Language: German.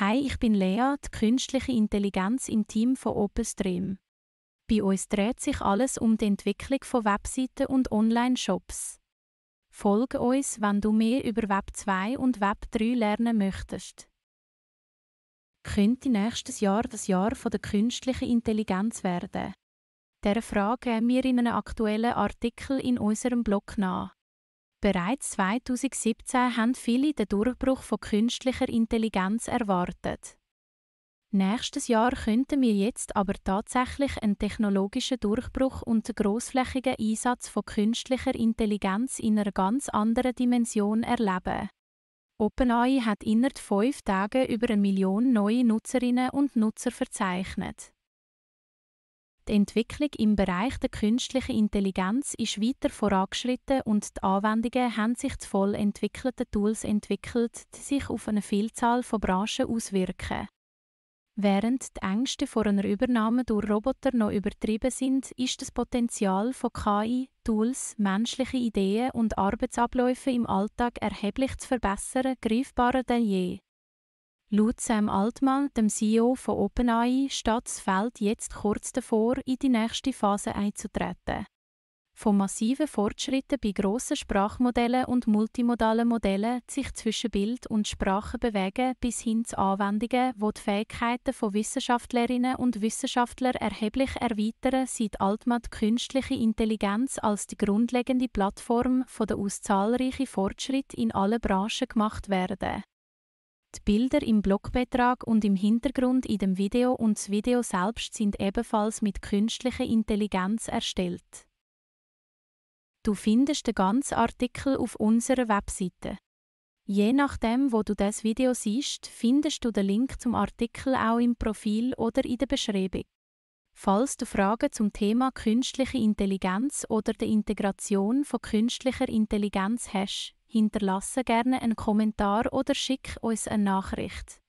Hi, ich bin Lea, die künstliche Intelligenz im Team von OpenStream. Bei uns dreht sich alles um die Entwicklung von Webseiten und Online-Shops. Folge uns, wenn du mehr über Web 2 und Web 3 lernen möchtest. Könnte nächstes Jahr das Jahr von der künstlichen Intelligenz werden? Der Frage gehen wir in einem aktuellen Artikel in unserem Blog nach. Bereits 2017 haben viele den Durchbruch von künstlicher Intelligenz erwartet. Nächstes Jahr könnten wir jetzt aber tatsächlich einen technologischen Durchbruch und den grossflächigen Einsatz von künstlicher Intelligenz in einer ganz anderen Dimension erleben. OpenAI hat innerhalb fünf Tagen über eine Million neue Nutzerinnen und Nutzer verzeichnet. Die Entwicklung im Bereich der künstlichen Intelligenz ist weiter vorangeschritten und die Anwendungen haben sich zu voll entwickelten Tools entwickelt, die sich auf eine Vielzahl von Branchen auswirken. Während die Ängste vor einer Übernahme durch Roboter noch übertrieben sind, ist das Potenzial von KI, Tools, menschliche Ideen und Arbeitsabläufe im Alltag erheblich zu verbessern greifbarer denn je. Laut Sam Altman, dem CEO von OpenAI, steht das Feld jetzt kurz davor, in die nächste Phase einzutreten. Von massiven Fortschritten bei grossen Sprachmodellen und multimodalen Modellen, die sich zwischen Bild und Sprache bewegen, bis hin zu Anwendungen, wo die Fähigkeiten von Wissenschaftlerinnen und Wissenschaftlern erheblich erweitern, sieht Altman die künstliche Intelligenz als die grundlegende Plattform, von der aus zahlreiche Fortschritte in allen Branchen gemacht werden. Die Bilder im Blogbeitrag und im Hintergrund in dem Video und das Video selbst sind ebenfalls mit künstlicher Intelligenz erstellt. Du findest den ganzen Artikel auf unserer Webseite. Je nachdem, wo du das Video siehst, findest du den Link zum Artikel auch im Profil oder in der Beschreibung. Falls du Fragen zum Thema künstliche Intelligenz oder der Integration von künstlicher Intelligenz hast, Hinterlasse gerne einen Kommentar oder schick uns eine Nachricht.